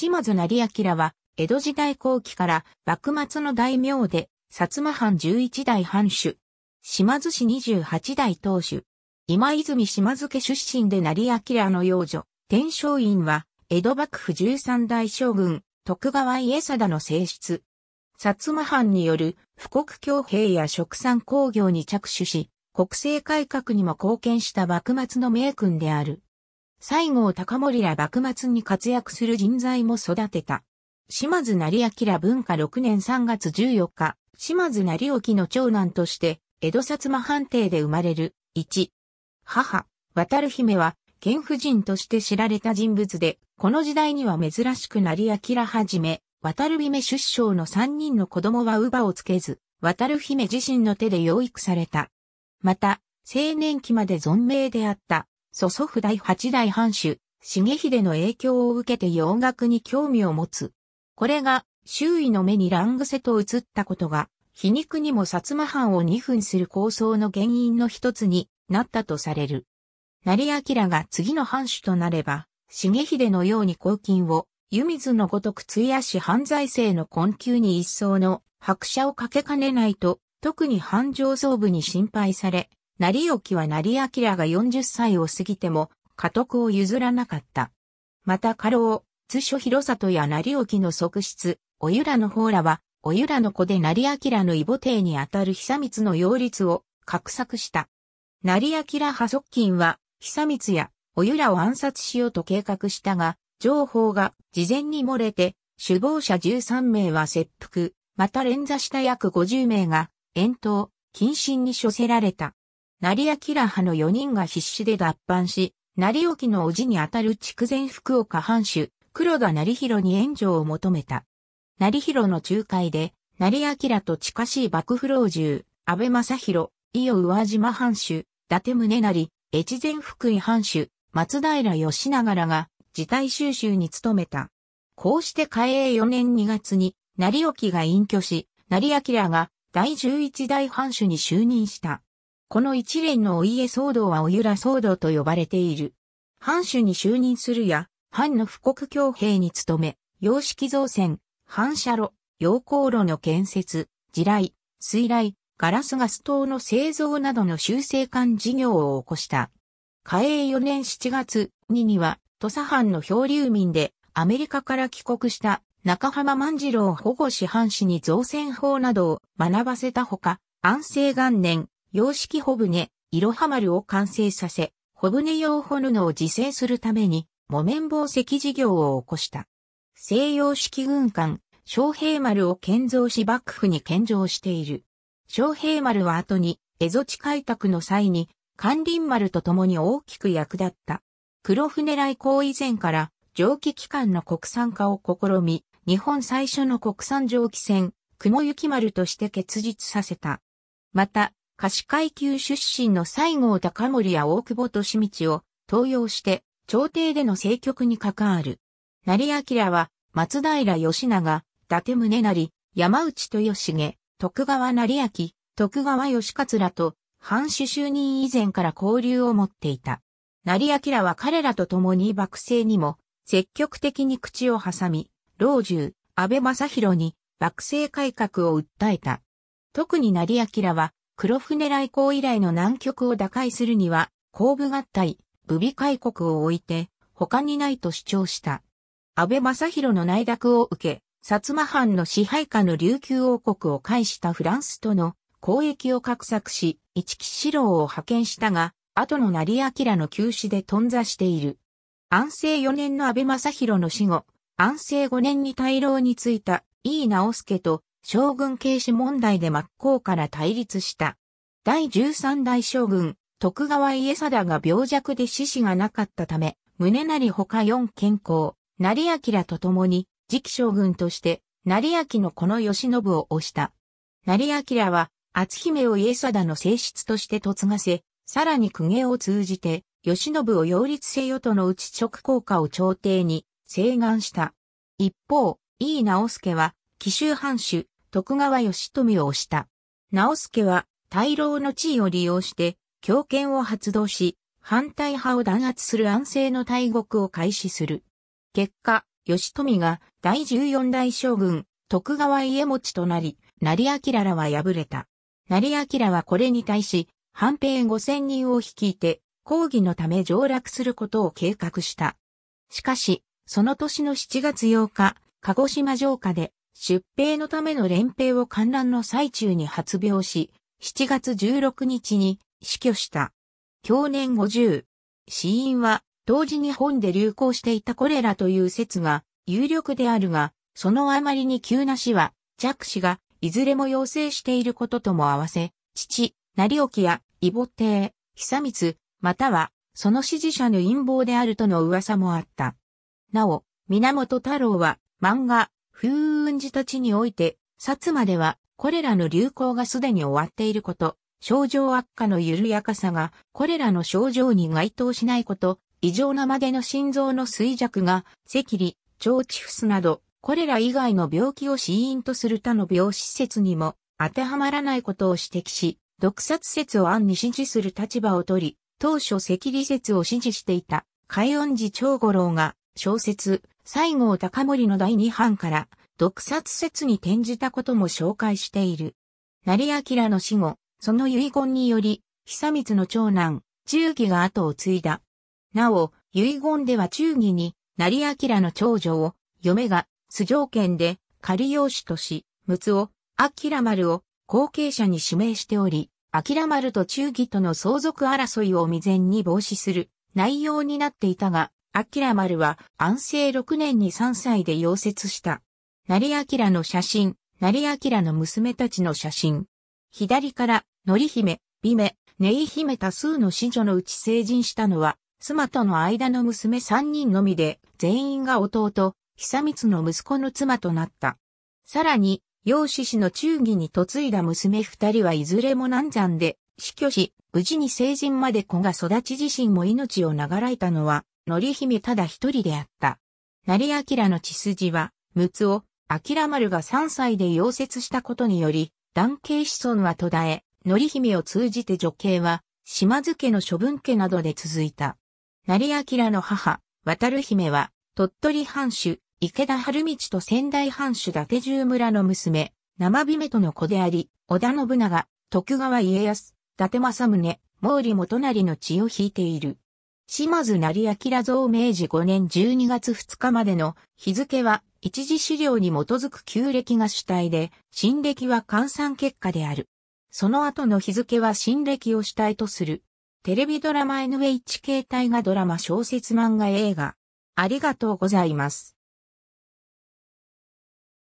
島津成明は、江戸時代後期から幕末の大名で、薩摩藩11代藩主、島津氏28代当主、今泉島津家出身で成明の養女、天正院は、江戸幕府13代将軍、徳川家定の正室。薩摩藩による富国強兵や殖産工業に着手し、国政改革にも貢献した幕末の名君である。西郷隆盛ら幕末に活躍する人材も育てた。島津成明文化6年3月14日、島津成沖の長男として、江戸薩摩藩邸で生まれる、一。母、渡る姫は、剣婦人として知られた人物で、この時代には珍しく成明はじめ、渡る姫出生の3人の子供は乳母をつけず、渡る姫自身の手で養育された。また、青年期まで存命であった祖祖父第八代藩主、重秀の影響を受けて洋楽に興味を持つ。これが周囲の目にラングセと映ったことが、皮肉にも薩摩藩を二分する構想の原因の一つになったとされる。成明が次の藩主となれば、重秀のように公金を、湯水のごとく費やし犯罪性の困窮に一層の拍車をかけかねないと、特に藩上層部に心配され、成沖は成明が40歳を過ぎても、家督を譲らなかった。また家老、津所広里や成沖の側室、おゆらの方らは、おゆらの子で成明の異母帝にあたる久光の擁立を、画策した。成明派側近は、久光や、おゆらを暗殺しようと計画したが、情報が事前に漏れて、首謀者13名は切腹、また連座した約50名が、遠投、謹慎に処せられた。成明派の4人が必死で脱藩し、成沖の叔父にあたる筑前福岡藩主、黒田成広に援助を求めた。成広の仲介で、成明と近しい幕府老中、安倍正広、伊予宇和島藩主、伊達宗成、越前福井藩主、松平義長らが、事態収集に努めた。こうして開営4年2月に、成沖が隠居し、成明が第11代藩主に就任した。この一連のお家騒動はおゆら騒動と呼ばれている。藩主に就任するや、藩の布国強兵に努め、洋式造船、反射炉、洋航炉の建設、地雷、水雷、ガラスガス島の製造などの修正管事業を起こした。嘉永4年7月にには、土佐藩の漂流民でアメリカから帰国した中浜万次郎保護師藩士に造船法などを学ばせたほか、安政元年、洋式ホブネ、いろは丸を完成させ、ホブネ用ホ布を自生するために、木綿紡績事業を起こした。西洋式軍艦、昌平丸を建造し幕府に献上している。昌平丸は後に、蝦夷地開拓の際に、関林丸と共に大きく役立った。黒船来航以前から、蒸気機関の国産化を試み、日本最初の国産蒸気船、雲行丸として結実させた。また、貸階級出身の西郷隆盛や大久保利道を登用して朝廷での政局に関わる。成明は松平義長、伊達宗成、山内豊重、徳川成明、徳川義勝らと藩主就任以前から交流を持っていた。成明は彼らと共に幕政にも積極的に口を挟み、老中、安倍正弘に幕政改革を訴えた。特に成明は黒船来航以来の南極を打開するには、後部合体、武備開国を置いて、他にないと主張した。安倍正宏の内諾を受け、薩摩藩の支配下の琉球王国を介したフランスとの交易を画策し、一木四郎を派遣したが、後の成明の急死で頓挫している。安政4年の安倍正宏の死後、安政5年に大老に就いた井伊直輔と将軍軽視問題で真っ向から対立した。第13代将軍、徳川家定が病弱で死死がなかったため、宗成他4健康、成明と共に、次期将軍として、成明のこの吉信を推した。成明は、篤姫を家定の性質として嫁がせ、さらに公家を通じて、吉信を擁立せよとのうち直効果を朝廷に、請願した。一方、井伊直助は、紀州藩主、徳川義富を推した。直助は、大老の地位を利用して、強権を発動し、反対派を弾圧する安政の大国を開始する。結果、義富が第14代将軍、徳川家持となり、成明らは敗れた。成明はこれに対し、藩兵5000人を率いて、抗議のため上落することを計画した。しかし、その年の7月8日、鹿児島城下で出兵のための連兵を観覧の最中に発病し、7月16日に死去した。去年50。死因は、当時日本で流行していたコレラという説が有力であるが、そのあまりに急な死は、弱死がいずれも要請していることとも合わせ、父、成沖や、伊母帝、久光、または、その支持者の陰謀であるとの噂もあった。なお、源太郎は、漫画、風雲寺たちにおいて、薩摩では、これらの流行がすでに終わっていること、症状悪化の緩やかさが、これらの症状に該当しないこと、異常なまでの心臓の衰弱が、赤痢、腸チフスなど、これら以外の病気を死因とする他の病施設にも当てはまらないことを指摘し、毒殺説を案に支持する立場を取り、当初赤痢説を支持していた、海音寺長五郎が小説、西郷隆盛の第二版から、毒殺説に転じたことも紹介している。成明の死後、その遺言により、久光の長男、忠義が後を継いだ。なお、遺言では忠義に、成明の長女を、嫁が、素条件で、仮養子とし、陸奥を、明丸を、後継者に指名しており、明丸と忠義との相続争いを未然に防止する内容になっていたが、アキラ丸は安政6年に3歳で溶接した。成明の写真、成明の娘たちの写真。左から、のり姫、美女、ネイ姫多数の子女のうち成人したのは、妻との間の娘3人のみで、全員が弟、久光の息子の妻となった。さらに、養子氏の忠義に嫁いだ娘二人はいずれも難産で死去し、無事に成人まで子が育ち自身も命を長らいたのは、のり姫ただ一人であった。きらの血筋は、つ陸奥、明丸が3歳で溶接したことにより、男系子孫は途絶え、のり姫を通じて女系は、島津家の処分家などで続いた。きらの母、渡る姫は、鳥取藩主、池田春道と仙台藩主伊達十村の娘、生姫との子であり、織田信長、徳川家康、伊達政宗、毛利元就の血を引いている。島津成明像明治5年12月2日までの日付は一時資料に基づく旧暦が主体で、新暦は換算結果である。その後の日付は新暦を主体とする。テレビドラマ NHK 大河ドラマ小説漫画映画。ありがとうございます。